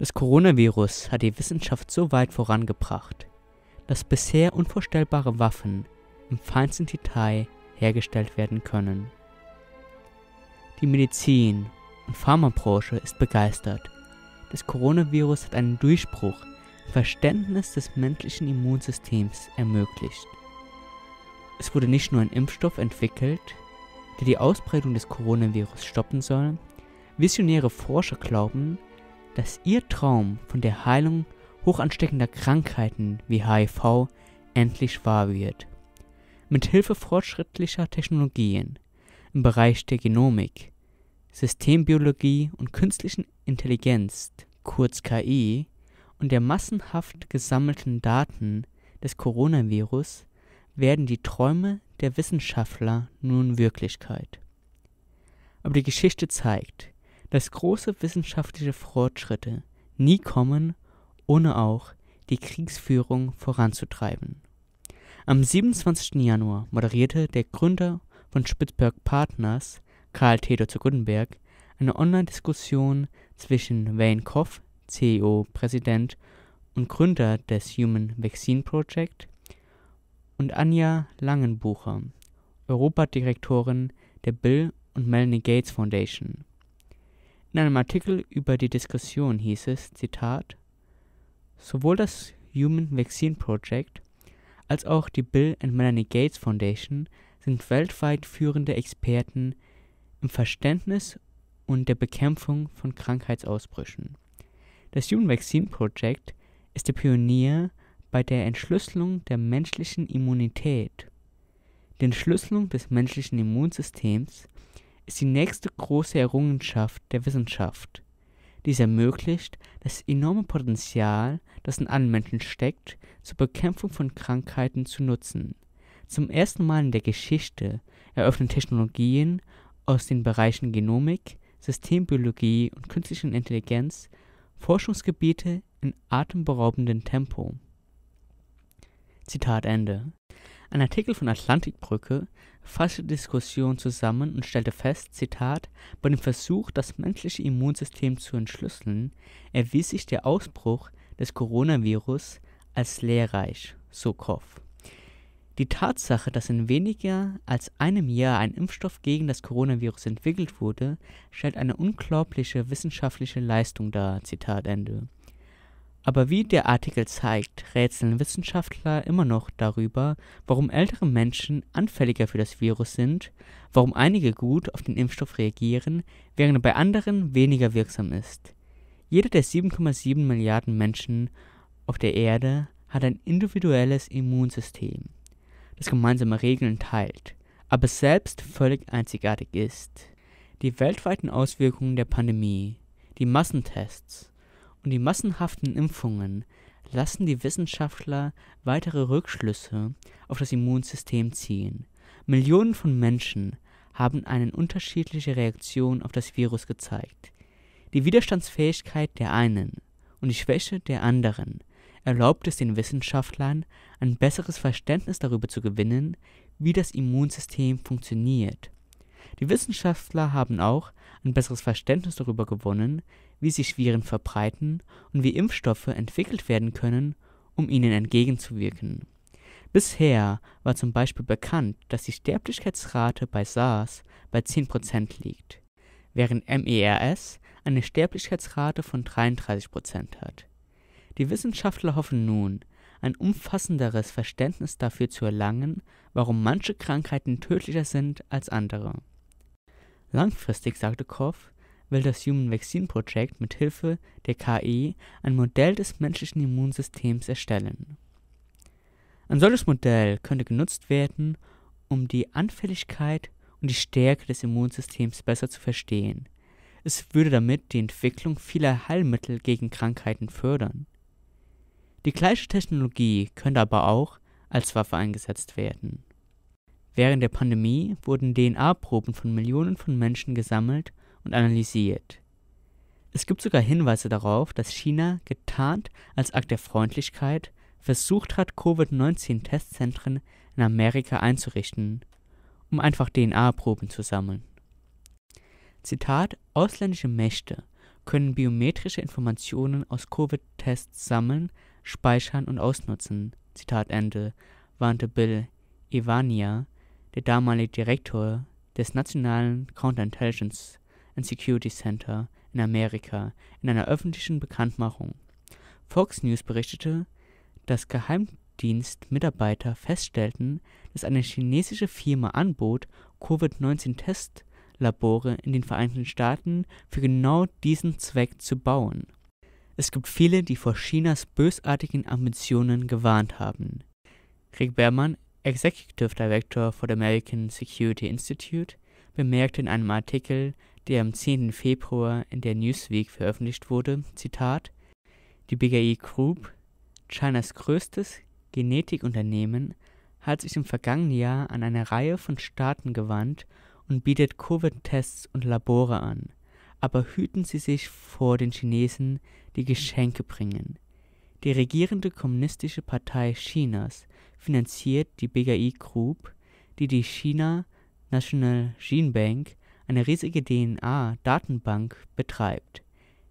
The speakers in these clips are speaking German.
Das Coronavirus hat die Wissenschaft so weit vorangebracht, dass bisher unvorstellbare Waffen im feinsten Detail hergestellt werden können. Die Medizin und Pharmabranche ist begeistert. Das Coronavirus hat einen Durchbruch im Verständnis des menschlichen Immunsystems ermöglicht. Es wurde nicht nur ein Impfstoff entwickelt, der die Ausbreitung des Coronavirus stoppen soll, visionäre Forscher glauben, dass ihr Traum von der Heilung hochansteckender Krankheiten wie HIV endlich wahr wird. Mit Hilfe fortschrittlicher Technologien im Bereich der Genomik, Systembiologie und künstlichen Intelligenz, kurz KI, und der massenhaft gesammelten Daten des Coronavirus werden die Träume der Wissenschaftler nun Wirklichkeit. Aber die Geschichte zeigt, dass große wissenschaftliche Fortschritte nie kommen, ohne auch die Kriegsführung voranzutreiben. Am 27. Januar moderierte der Gründer von Spitzberg Partners, Karl Theodor zu Gutenberg, eine Online-Diskussion zwischen Wayne Koff, CEO-Präsident und Gründer des Human Vaccine Project, und Anja Langenbucher, Europadirektorin der Bill und Melanie Gates Foundation. In einem Artikel über die Diskussion hieß es, Zitat, sowohl das Human Vaccine Project als auch die Bill and Melanie Gates Foundation sind weltweit führende Experten im Verständnis und der Bekämpfung von Krankheitsausbrüchen. Das Human Vaccine Project ist der Pionier bei der Entschlüsselung der menschlichen Immunität. der Entschlüsselung des menschlichen Immunsystems ist die nächste große Errungenschaft der Wissenschaft. Dies ermöglicht das enorme Potenzial, das in allen Menschen steckt, zur Bekämpfung von Krankheiten zu nutzen. Zum ersten Mal in der Geschichte eröffnen Technologien aus den Bereichen Genomik, Systembiologie und künstlicher Intelligenz Forschungsgebiete in atemberaubendem Tempo. Zitat Ende ein Artikel von Atlantikbrücke fasste die Diskussion zusammen und stellte fest, Zitat, bei dem Versuch, das menschliche Immunsystem zu entschlüsseln, erwies sich der Ausbruch des Coronavirus als lehrreich, so Koff. Die Tatsache, dass in weniger als einem Jahr ein Impfstoff gegen das Coronavirus entwickelt wurde, stellt eine unglaubliche wissenschaftliche Leistung dar. Zitat Ende. Aber wie der Artikel zeigt, rätseln Wissenschaftler immer noch darüber, warum ältere Menschen anfälliger für das Virus sind, warum einige gut auf den Impfstoff reagieren, während er bei anderen weniger wirksam ist. Jeder der 7,7 Milliarden Menschen auf der Erde hat ein individuelles Immunsystem, das gemeinsame Regeln teilt, aber selbst völlig einzigartig ist. Die weltweiten Auswirkungen der Pandemie, die Massentests, und die massenhaften Impfungen lassen die Wissenschaftler weitere Rückschlüsse auf das Immunsystem ziehen. Millionen von Menschen haben eine unterschiedliche Reaktion auf das Virus gezeigt. Die Widerstandsfähigkeit der einen und die Schwäche der anderen erlaubt es den Wissenschaftlern, ein besseres Verständnis darüber zu gewinnen, wie das Immunsystem funktioniert. Die Wissenschaftler haben auch ein besseres Verständnis darüber gewonnen, wie sich Viren verbreiten und wie Impfstoffe entwickelt werden können, um ihnen entgegenzuwirken. Bisher war zum Beispiel bekannt, dass die Sterblichkeitsrate bei SARS bei 10% liegt, während MERS eine Sterblichkeitsrate von 33% hat. Die Wissenschaftler hoffen nun, ein umfassenderes Verständnis dafür zu erlangen, warum manche Krankheiten tödlicher sind als andere. Langfristig, sagte Koff, will das Human Vaccine Project mit Hilfe der KI ein Modell des menschlichen Immunsystems erstellen. Ein solches Modell könnte genutzt werden, um die Anfälligkeit und die Stärke des Immunsystems besser zu verstehen. Es würde damit die Entwicklung vieler Heilmittel gegen Krankheiten fördern. Die gleiche Technologie könnte aber auch als Waffe eingesetzt werden. Während der Pandemie wurden DNA-Proben von Millionen von Menschen gesammelt und analysiert. Es gibt sogar Hinweise darauf, dass China getarnt als Akt der Freundlichkeit versucht hat, Covid-19-Testzentren in Amerika einzurichten, um einfach DNA-Proben zu sammeln. Zitat: Ausländische Mächte können biometrische Informationen aus Covid-Tests sammeln, speichern und ausnutzen. Zitat Ende, warnte Bill Ivania, der damalige Direktor des Nationalen Counterintelligence ein Security Center in Amerika in einer öffentlichen Bekanntmachung. Fox News berichtete, dass Geheimdienstmitarbeiter feststellten, dass eine chinesische Firma anbot, Covid-19-Testlabore in den Vereinigten Staaten für genau diesen Zweck zu bauen. Es gibt viele, die vor Chinas bösartigen Ambitionen gewarnt haben. Rick Berman, Executive Director for the American Security Institute, bemerkte in einem Artikel, der am 10. Februar in der Newsweek veröffentlicht wurde, Zitat, die BGI Group, Chinas größtes Genetikunternehmen, hat sich im vergangenen Jahr an eine Reihe von Staaten gewandt und bietet Covid-Tests und Labore an. Aber hüten Sie sich vor den Chinesen, die Geschenke bringen. Die regierende Kommunistische Partei Chinas finanziert die BGI Group, die die China National Gene Bank eine riesige DNA-Datenbank betreibt.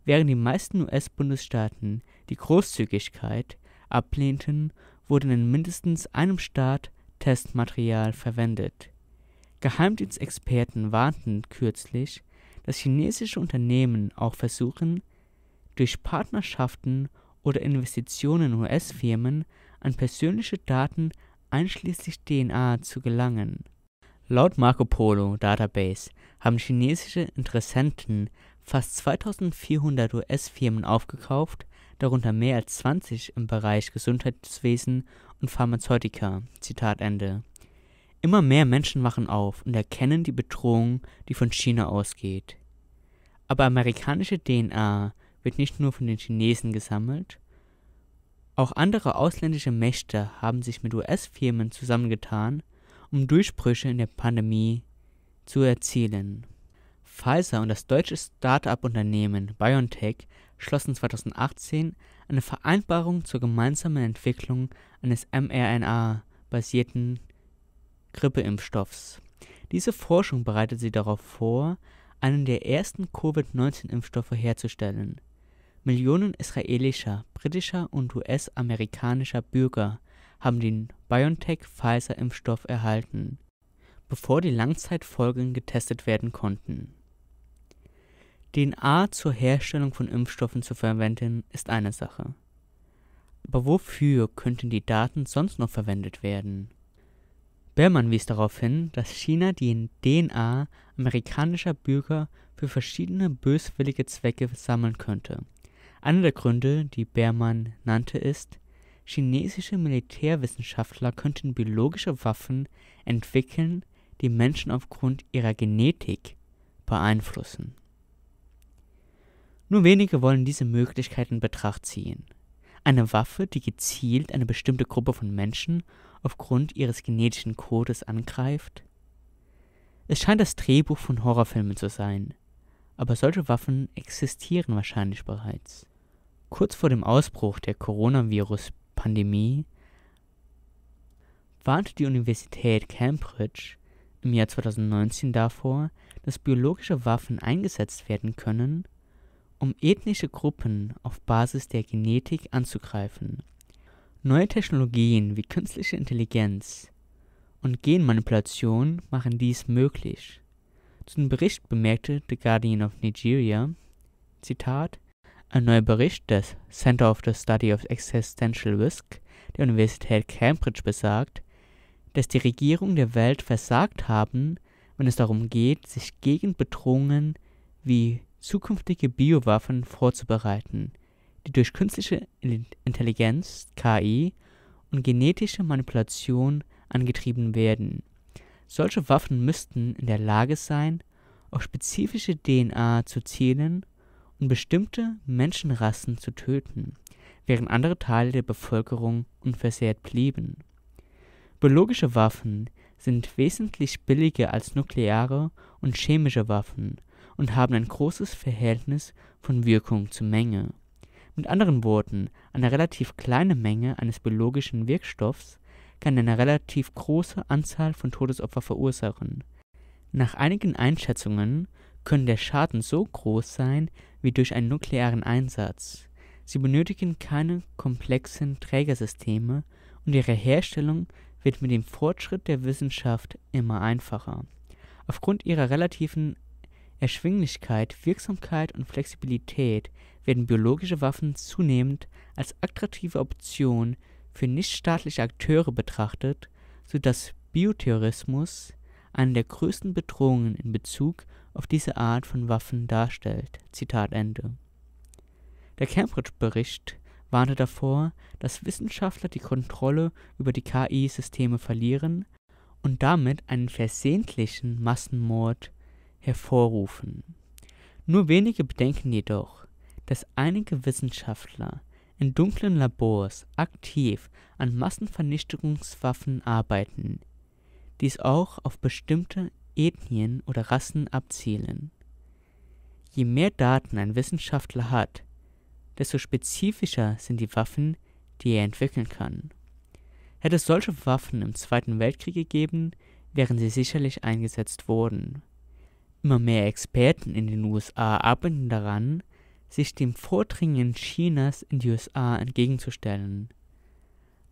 Während die meisten US-Bundesstaaten die Großzügigkeit ablehnten, wurde in mindestens einem Staat Testmaterial verwendet. Geheimdienstexperten warnten kürzlich, dass chinesische Unternehmen auch versuchen, durch Partnerschaften oder Investitionen in US-Firmen an persönliche Daten einschließlich DNA zu gelangen. Laut Marco Polo Database haben chinesische Interessenten fast 2400 US-Firmen aufgekauft, darunter mehr als 20 im Bereich Gesundheitswesen und Pharmazeutika. “Zitat Ende. Immer mehr Menschen wachen auf und erkennen die Bedrohung, die von China ausgeht. Aber amerikanische DNA wird nicht nur von den Chinesen gesammelt, auch andere ausländische Mächte haben sich mit US-Firmen zusammengetan, um Durchbrüche in der Pandemie zu erzielen. Pfizer und das deutsche Start-up-Unternehmen BioNTech schlossen 2018 eine Vereinbarung zur gemeinsamen Entwicklung eines mRNA-basierten Grippeimpfstoffs. Diese Forschung bereitet sie darauf vor, einen der ersten Covid-19-Impfstoffe herzustellen. Millionen israelischer, britischer und US-amerikanischer Bürger haben den BioNTech-Pfizer-Impfstoff erhalten bevor die Langzeitfolgen getestet werden konnten. DNA zur Herstellung von Impfstoffen zu verwenden, ist eine Sache. Aber wofür könnten die Daten sonst noch verwendet werden? Berman wies darauf hin, dass China die DNA amerikanischer Bürger für verschiedene böswillige Zwecke sammeln könnte. Einer der Gründe, die Berman nannte, ist, chinesische Militärwissenschaftler könnten biologische Waffen entwickeln, die Menschen aufgrund ihrer Genetik beeinflussen. Nur wenige wollen diese Möglichkeit in Betracht ziehen. Eine Waffe, die gezielt eine bestimmte Gruppe von Menschen aufgrund ihres genetischen Codes angreift? Es scheint das Drehbuch von Horrorfilmen zu sein, aber solche Waffen existieren wahrscheinlich bereits. Kurz vor dem Ausbruch der Coronavirus-Pandemie warnte die Universität Cambridge im Jahr 2019 davor, dass biologische Waffen eingesetzt werden können, um ethnische Gruppen auf Basis der Genetik anzugreifen. Neue Technologien wie künstliche Intelligenz und Genmanipulation machen dies möglich. Zu dem Bericht bemerkte The Guardian of Nigeria, Zitat, ein neuer Bericht des Center of the Study of Existential Risk der Universität Cambridge besagt, dass die Regierungen der Welt versagt haben, wenn es darum geht, sich gegen Bedrohungen wie zukünftige Biowaffen vorzubereiten, die durch künstliche Intelligenz, KI und genetische Manipulation angetrieben werden. Solche Waffen müssten in der Lage sein, auf spezifische DNA zu zielen und bestimmte Menschenrassen zu töten, während andere Teile der Bevölkerung unversehrt blieben. Biologische Waffen sind wesentlich billiger als nukleare und chemische Waffen und haben ein großes Verhältnis von Wirkung zu Menge. Mit anderen Worten, eine relativ kleine Menge eines biologischen Wirkstoffs kann eine relativ große Anzahl von Todesopfern verursachen. Nach einigen Einschätzungen können der Schaden so groß sein wie durch einen nuklearen Einsatz. Sie benötigen keine komplexen Trägersysteme und ihre Herstellung wird mit dem Fortschritt der Wissenschaft immer einfacher. Aufgrund ihrer relativen Erschwinglichkeit, Wirksamkeit und Flexibilität werden biologische Waffen zunehmend als attraktive Option für nichtstaatliche Akteure betrachtet, sodass Bioterrorismus eine der größten Bedrohungen in Bezug auf diese Art von Waffen darstellt. Zitat Ende. Der Cambridge-Bericht warnte davor, dass Wissenschaftler die Kontrolle über die KI-Systeme verlieren und damit einen versehentlichen Massenmord hervorrufen. Nur wenige bedenken jedoch, dass einige Wissenschaftler in dunklen Labors aktiv an Massenvernichtungswaffen arbeiten, dies auch auf bestimmte Ethnien oder Rassen abzielen. Je mehr Daten ein Wissenschaftler hat, desto spezifischer sind die Waffen, die er entwickeln kann. Hätte es solche Waffen im Zweiten Weltkrieg gegeben, wären sie sicherlich eingesetzt worden. Immer mehr Experten in den USA arbeiten daran, sich dem Vordringen Chinas in die USA entgegenzustellen.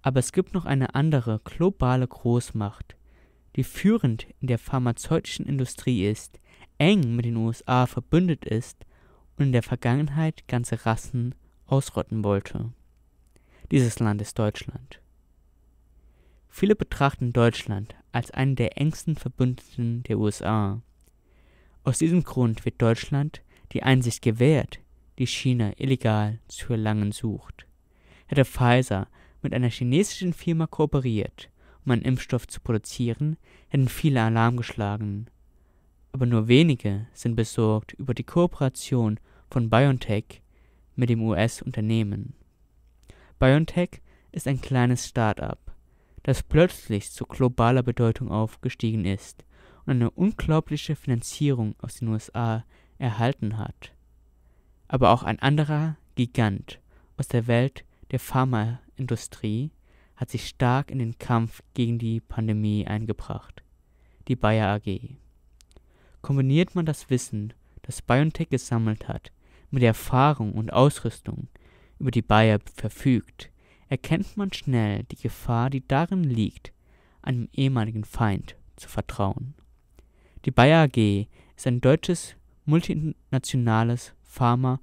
Aber es gibt noch eine andere globale Großmacht, die führend in der pharmazeutischen Industrie ist, eng mit den USA verbündet ist und in der Vergangenheit ganze Rassen ausrotten wollte. Dieses Land ist Deutschland. Viele betrachten Deutschland als einen der engsten Verbündeten der USA. Aus diesem Grund wird Deutschland die Einsicht gewährt, die China illegal zu erlangen sucht. Hätte Pfizer mit einer chinesischen Firma kooperiert, um einen Impfstoff zu produzieren, hätten viele Alarm geschlagen aber nur wenige sind besorgt über die Kooperation von BioNTech mit dem US-Unternehmen. BioNTech ist ein kleines Start-up, das plötzlich zu globaler Bedeutung aufgestiegen ist und eine unglaubliche Finanzierung aus den USA erhalten hat. Aber auch ein anderer Gigant aus der Welt der Pharmaindustrie hat sich stark in den Kampf gegen die Pandemie eingebracht, die Bayer AG kombiniert man das Wissen, das BioNTech gesammelt hat, mit der Erfahrung und Ausrüstung, über die Bayer verfügt, erkennt man schnell die Gefahr, die darin liegt, einem ehemaligen Feind zu vertrauen. Die Bayer AG ist ein deutsches multinationales Pharma-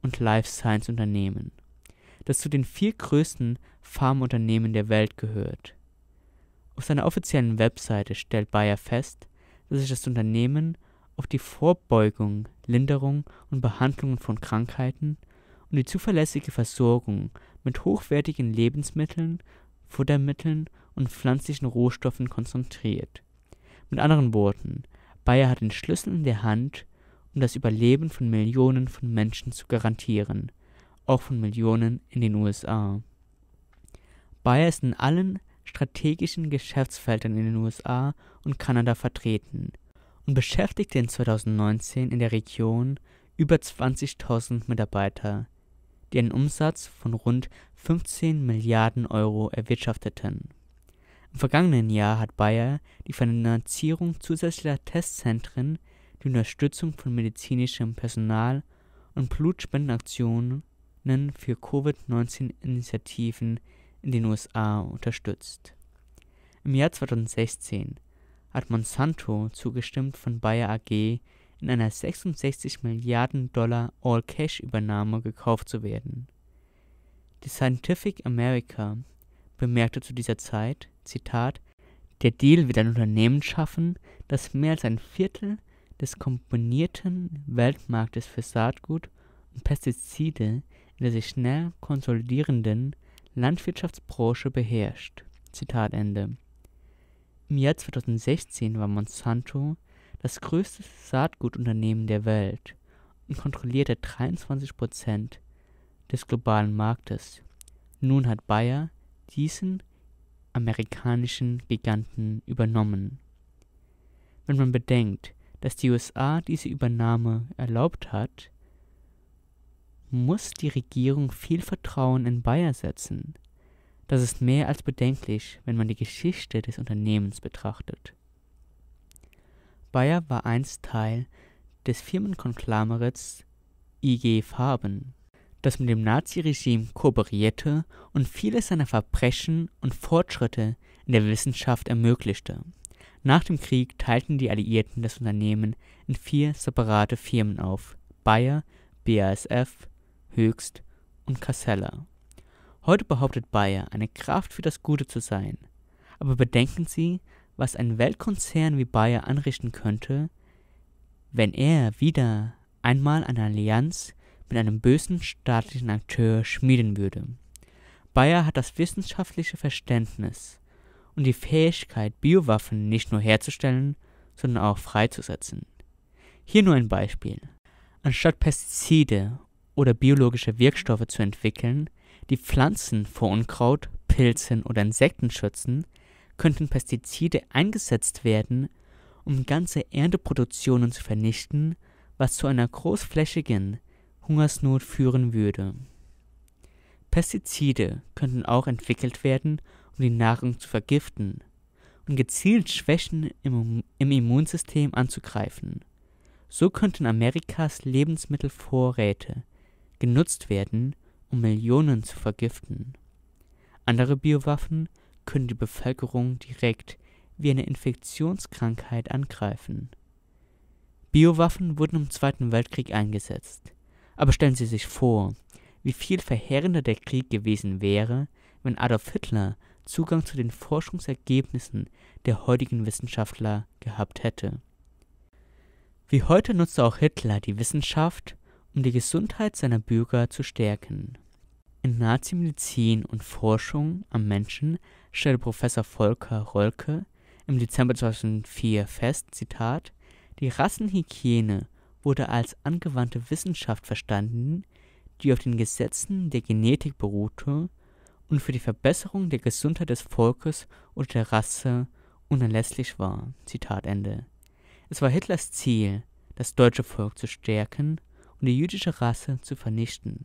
und Life Science Unternehmen, das zu den vier größten Pharmaunternehmen der Welt gehört. Auf seiner offiziellen Webseite stellt Bayer fest, dass sich das Unternehmen auf die Vorbeugung, Linderung und Behandlung von Krankheiten und die zuverlässige Versorgung mit hochwertigen Lebensmitteln, Futtermitteln und pflanzlichen Rohstoffen konzentriert. Mit anderen Worten, Bayer hat den Schlüssel in der Hand, um das Überleben von Millionen von Menschen zu garantieren, auch von Millionen in den USA. Bayer ist in allen strategischen Geschäftsfeldern in den USA und Kanada vertreten – und beschäftigte in 2019 in der Region über 20.000 Mitarbeiter, die einen Umsatz von rund 15 Milliarden Euro erwirtschafteten. Im vergangenen Jahr hat Bayer die Finanzierung zusätzlicher Testzentren, die Unterstützung von medizinischem Personal und Blutspendenaktionen für Covid-19-Initiativen in den USA unterstützt. Im Jahr 2016 hat Monsanto zugestimmt, von Bayer AG in einer 66 Milliarden Dollar All-Cash-Übernahme gekauft zu werden. Die Scientific America bemerkte zu dieser Zeit, Zitat, der Deal wird ein Unternehmen schaffen, das mehr als ein Viertel des komponierten Weltmarktes für Saatgut und Pestizide in der sich schnell konsolidierenden Landwirtschaftsbranche beherrscht. Zitat Ende. Im Jahr 2016 war Monsanto das größte Saatgutunternehmen der Welt und kontrollierte 23 des globalen Marktes. Nun hat Bayer diesen amerikanischen Giganten übernommen. Wenn man bedenkt, dass die USA diese Übernahme erlaubt hat, muss die Regierung viel Vertrauen in Bayer setzen. Das ist mehr als bedenklich, wenn man die Geschichte des Unternehmens betrachtet. Bayer war einst Teil des Firmenkonglomerates IG Farben, das mit dem Naziregime kooperierte und viele seiner Verbrechen und Fortschritte in der Wissenschaft ermöglichte. Nach dem Krieg teilten die Alliierten das Unternehmen in vier separate Firmen auf: Bayer, BASF, Höchst und Casella. Heute behauptet Bayer, eine Kraft für das Gute zu sein. Aber bedenken Sie, was ein Weltkonzern wie Bayer anrichten könnte, wenn er wieder einmal eine Allianz mit einem bösen staatlichen Akteur schmieden würde. Bayer hat das wissenschaftliche Verständnis und die Fähigkeit, Biowaffen nicht nur herzustellen, sondern auch freizusetzen. Hier nur ein Beispiel. Anstatt Pestizide oder biologische Wirkstoffe zu entwickeln, die Pflanzen vor Unkraut, Pilzen oder Insekten schützen, könnten Pestizide eingesetzt werden, um ganze Ernteproduktionen zu vernichten, was zu einer großflächigen Hungersnot führen würde. Pestizide könnten auch entwickelt werden, um die Nahrung zu vergiften und gezielt Schwächen im, im Immunsystem anzugreifen. So könnten Amerikas Lebensmittelvorräte genutzt werden, um Millionen zu vergiften. Andere Biowaffen können die Bevölkerung direkt wie eine Infektionskrankheit angreifen. Biowaffen wurden im Zweiten Weltkrieg eingesetzt. Aber stellen Sie sich vor, wie viel verheerender der Krieg gewesen wäre, wenn Adolf Hitler Zugang zu den Forschungsergebnissen der heutigen Wissenschaftler gehabt hätte. Wie heute nutzte auch Hitler die Wissenschaft, um die Gesundheit seiner Bürger zu stärken. In Nazi-Medizin und Forschung am Menschen stellte Professor Volker Rolke im Dezember 2004 fest, Zitat, die Rassenhygiene wurde als angewandte Wissenschaft verstanden, die auf den Gesetzen der Genetik beruhte und für die Verbesserung der Gesundheit des Volkes und der Rasse unerlässlich war. Zitat Ende. Es war Hitlers Ziel, das deutsche Volk zu stärken und die jüdische Rasse zu vernichten.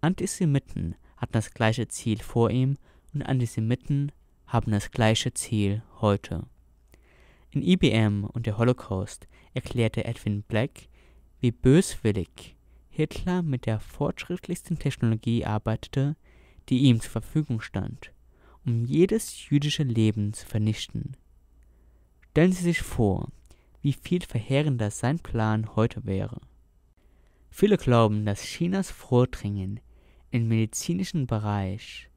Antisemiten hatten das gleiche Ziel vor ihm und Antisemiten haben das gleiche Ziel heute. In IBM und der Holocaust erklärte Edwin Black, wie böswillig Hitler mit der fortschrittlichsten Technologie arbeitete, die ihm zur Verfügung stand, um jedes jüdische Leben zu vernichten. Stellen Sie sich vor, wie viel verheerender sein Plan heute wäre. Viele glauben, dass Chinas Vordringen im medizinischen Bereich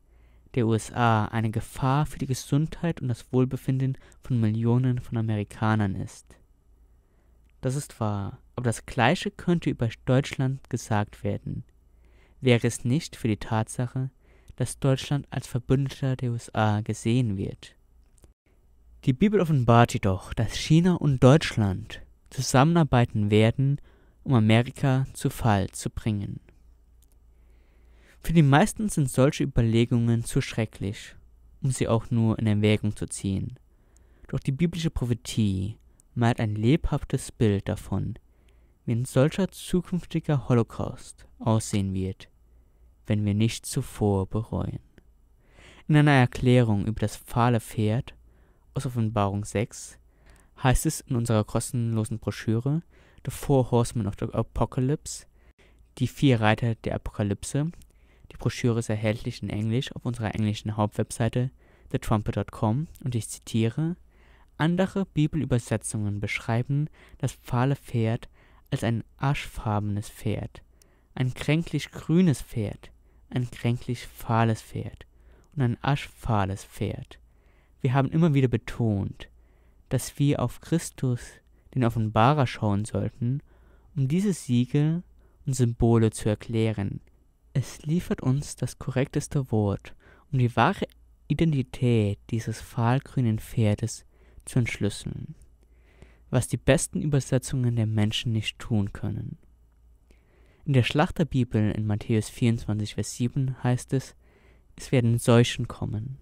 der USA eine Gefahr für die Gesundheit und das Wohlbefinden von Millionen von Amerikanern ist. Das ist wahr, aber das Gleiche könnte über Deutschland gesagt werden. Wäre es nicht für die Tatsache, dass Deutschland als Verbündeter der USA gesehen wird. Die Bibel offenbart jedoch, dass China und Deutschland zusammenarbeiten werden, um Amerika zu Fall zu bringen. Für die meisten sind solche Überlegungen zu schrecklich, um sie auch nur in Erwägung zu ziehen. Doch die biblische Prophetie malt ein lebhaftes Bild davon, wie ein solcher zukünftiger Holocaust aussehen wird, wenn wir nicht zuvor bereuen. In einer Erklärung über das fahle Pferd aus Offenbarung 6 heißt es in unserer kostenlosen Broschüre The Four Horsemen of the Apocalypse, die vier Reiter der Apokalypse, die Broschüre ist erhältlich in Englisch auf unserer englischen Hauptwebseite thetrumpet.com und ich zitiere: Andere Bibelübersetzungen beschreiben das fahle Pferd als ein aschfarbenes Pferd, ein kränklich grünes Pferd, ein kränklich fahles Pferd und ein aschfahles Pferd. Wir haben immer wieder betont, dass wir auf Christus, den Offenbarer, schauen sollten, um diese Siegel und Symbole zu erklären, es liefert uns das korrekteste Wort, um die wahre Identität dieses fahlgrünen Pferdes zu entschlüsseln, was die besten Übersetzungen der Menschen nicht tun können. In der Schlachterbibel in Matthäus 24, Vers 7 heißt es, es werden Seuchen kommen.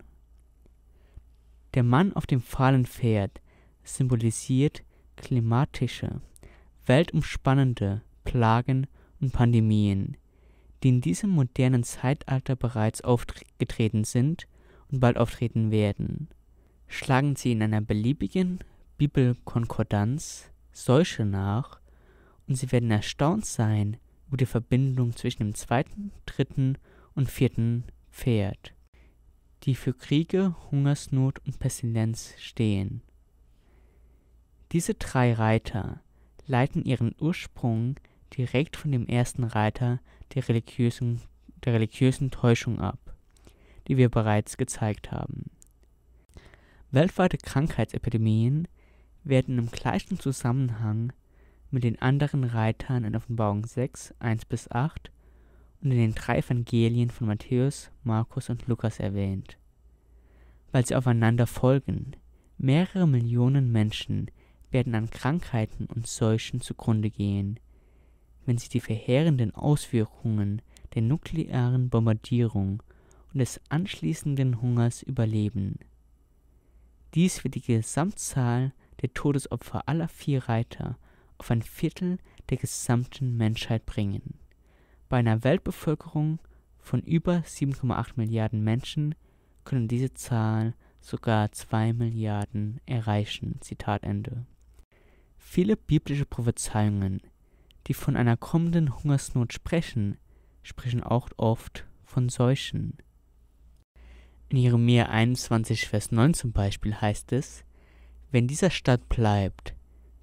Der Mann auf dem fahlen Pferd symbolisiert klimatische, weltumspannende Plagen und Pandemien, die in diesem modernen Zeitalter bereits aufgetreten sind und bald auftreten werden. Schlagen Sie in einer beliebigen Bibelkonkordanz solche nach, und Sie werden erstaunt sein über die Verbindung zwischen dem zweiten, dritten und vierten fährt, die für Kriege, Hungersnot und Pestilenz stehen. Diese drei Reiter leiten ihren Ursprung direkt von dem ersten Reiter der religiösen, der religiösen Täuschung ab, die wir bereits gezeigt haben. Weltweite Krankheitsepidemien werden im gleichen Zusammenhang mit den anderen Reitern in Offenbarung 6, 1 bis 8 und in den drei Evangelien von Matthäus, Markus und Lukas erwähnt, weil sie aufeinander folgen. Mehrere Millionen Menschen werden an Krankheiten und Seuchen zugrunde gehen, wenn sich die verheerenden Auswirkungen der nuklearen Bombardierung und des anschließenden Hungers überleben. Dies wird die Gesamtzahl der Todesopfer aller vier Reiter auf ein Viertel der gesamten Menschheit bringen. Bei einer Weltbevölkerung von über 7,8 Milliarden Menschen können diese Zahl sogar 2 Milliarden erreichen. Zitat Ende. Viele biblische Prophezeiungen die von einer kommenden Hungersnot sprechen, sprechen auch oft von Seuchen. In Jeremia 21, Vers 9 zum Beispiel heißt es, wenn dieser Stadt bleibt,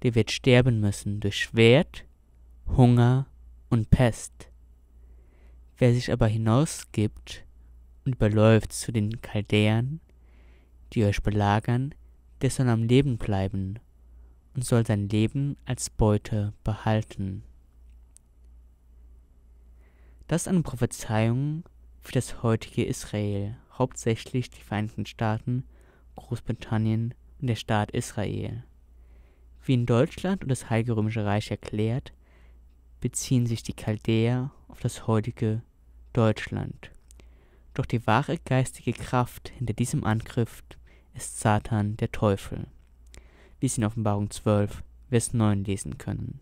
der wird sterben müssen durch Schwert, Hunger und Pest. Wer sich aber hinausgibt und überläuft zu den Chaldäern, die euch belagern, der soll am Leben bleiben und soll sein Leben als Beute behalten. Das ist eine Prophezeiung für das heutige Israel, hauptsächlich die Vereinigten Staaten, Großbritannien und der Staat Israel. Wie in Deutschland und das Heilige Römische Reich erklärt, beziehen sich die Chaldäer auf das heutige Deutschland. Doch die wahre geistige Kraft hinter diesem Angriff ist Satan der Teufel, wie es in Offenbarung 12, Vers 9 lesen können.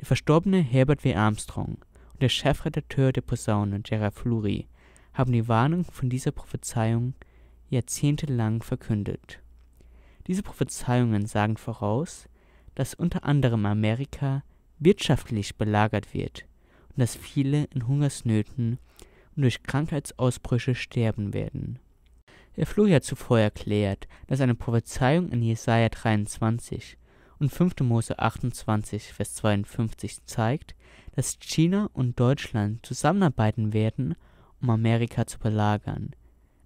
Der verstorbene Herbert W. Armstrong und der Chefredakteur der Posaune, Gerard Flury, haben die Warnung von dieser Prophezeiung jahrzehntelang verkündet. Diese Prophezeiungen sagen voraus, dass unter anderem Amerika wirtschaftlich belagert wird und dass viele in Hungersnöten und durch Krankheitsausbrüche sterben werden. Der Fluri hat zuvor erklärt, dass eine Prophezeiung in Jesaja 23 und 5. Mose 28, Vers 52 zeigt, dass China und Deutschland zusammenarbeiten werden, um Amerika zu belagern.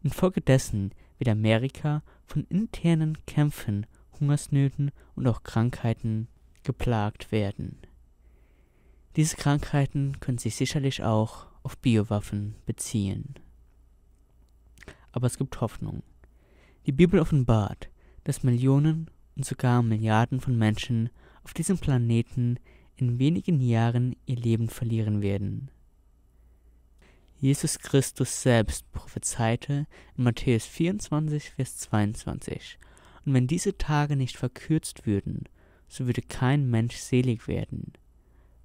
Infolgedessen wird Amerika von internen Kämpfen, Hungersnöten und auch Krankheiten geplagt werden. Diese Krankheiten können sich sicherlich auch auf Biowaffen beziehen. Aber es gibt Hoffnung. Die Bibel offenbart, dass Millionen und sogar Milliarden von Menschen auf diesem Planeten in wenigen Jahren ihr Leben verlieren werden. Jesus Christus selbst prophezeite in Matthäus 24, Vers 22, und wenn diese Tage nicht verkürzt würden, so würde kein Mensch selig werden.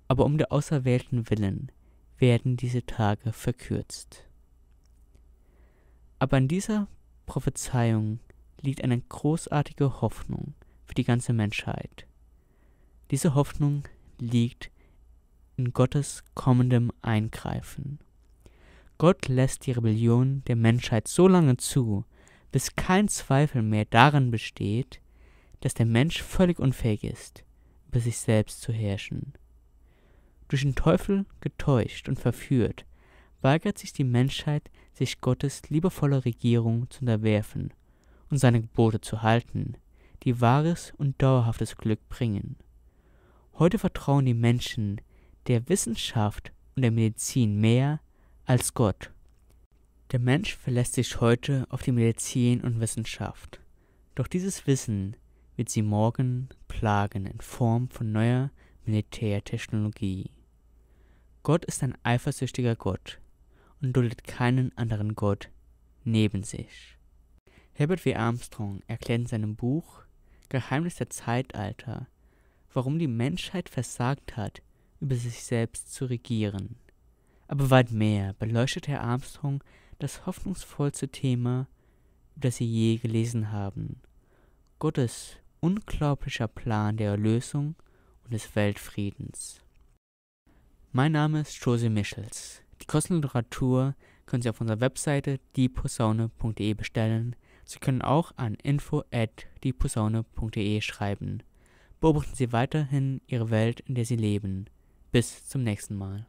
Aber um der Auserwählten willen werden diese Tage verkürzt. Aber in dieser Prophezeiung liegt eine großartige Hoffnung für die ganze Menschheit. Diese Hoffnung liegt in Gottes kommendem Eingreifen. Gott lässt die Rebellion der Menschheit so lange zu, bis kein Zweifel mehr daran besteht, dass der Mensch völlig unfähig ist, über sich selbst zu herrschen. Durch den Teufel getäuscht und verführt, weigert sich die Menschheit, sich Gottes liebevoller Regierung zu unterwerfen und seine Gebote zu halten, die wahres und dauerhaftes Glück bringen. Heute vertrauen die Menschen der Wissenschaft und der Medizin mehr als Gott. Der Mensch verlässt sich heute auf die Medizin und Wissenschaft. Doch dieses Wissen wird sie morgen plagen in Form von neuer Militärtechnologie. Gott ist ein eifersüchtiger Gott und duldet keinen anderen Gott neben sich. Herbert W. Armstrong erklärt in seinem Buch Geheimnis der Zeitalter warum die Menschheit versagt hat, über sich selbst zu regieren. Aber weit mehr beleuchtet Herr Armstrong das hoffnungsvollste Thema, das Sie je gelesen haben. Gottes unglaublicher Plan der Erlösung und des Weltfriedens. Mein Name ist Josie Michels. Die Kostenliteratur können Sie auf unserer Webseite dieposaune.de bestellen. Sie können auch an info at dieposaune.de schreiben beobachten Sie weiterhin Ihre Welt, in der Sie leben. Bis zum nächsten Mal.